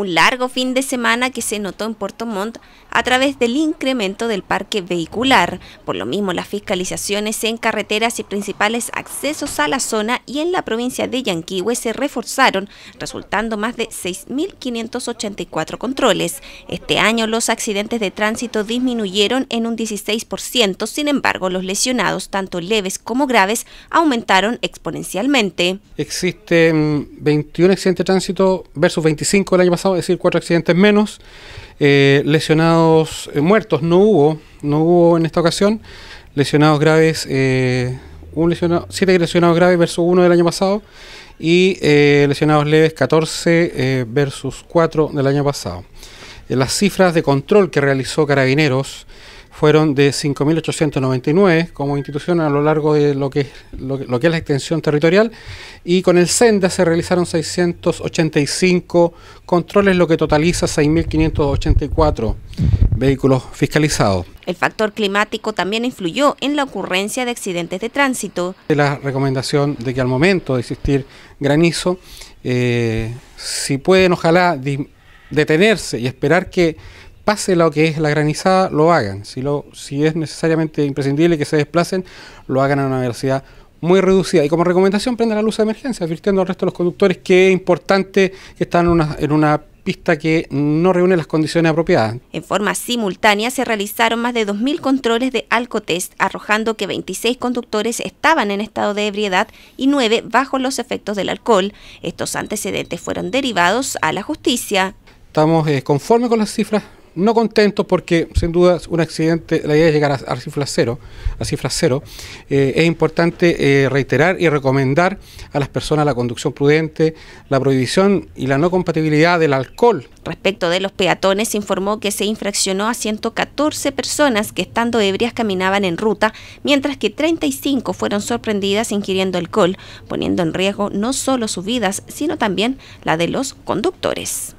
un largo fin de semana que se notó en Puerto Montt a través del incremento del parque vehicular. Por lo mismo, las fiscalizaciones en carreteras y principales accesos a la zona y en la provincia de Yanquihue se reforzaron, resultando más de 6.584 controles. Este año los accidentes de tránsito disminuyeron en un 16%, sin embargo, los lesionados, tanto leves como graves, aumentaron exponencialmente. Existen 21 accidentes de tránsito versus 25 el año pasado es decir, cuatro accidentes menos. Eh, lesionados eh, muertos no hubo, no hubo en esta ocasión. Lesionados graves, eh, un lesionado, siete lesionados graves versus uno del año pasado. Y lesionados leves 14 versus 4 del año pasado. las cifras de control que realizó Carabineros fueron de 5.899 como institución a lo largo de lo que, lo, que es la extensión territorial y con el SENDA se realizaron 685 controles, lo que totaliza 6.584 vehículos fiscalizados. El factor climático también influyó en la ocurrencia de accidentes de tránsito. La recomendación de que al momento de existir granizo, eh, si pueden ojalá detenerse y esperar que pase lo que es la granizada, lo hagan. Si, lo, si es necesariamente imprescindible que se desplacen, lo hagan a una velocidad muy reducida. Y como recomendación, prendan la luz de emergencia, advirtiendo al resto de los conductores que es importante que están en una, en una pista que no reúne las condiciones apropiadas. En forma simultánea se realizaron más de 2.000 controles de alcotest, arrojando que 26 conductores estaban en estado de ebriedad y 9 bajo los efectos del alcohol. Estos antecedentes fueron derivados a la justicia. Estamos eh, conforme con las cifras no contentos porque sin duda un accidente, la idea es llegar a, cifra cifras cero, a eh, es importante eh, reiterar y recomendar a las personas la conducción prudente, la prohibición y la no compatibilidad del alcohol. Respecto de los peatones, se informó que se infraccionó a 114 personas que estando ebrias caminaban en ruta, mientras que 35 fueron sorprendidas ingiriendo alcohol, poniendo en riesgo no solo sus vidas, sino también la de los conductores.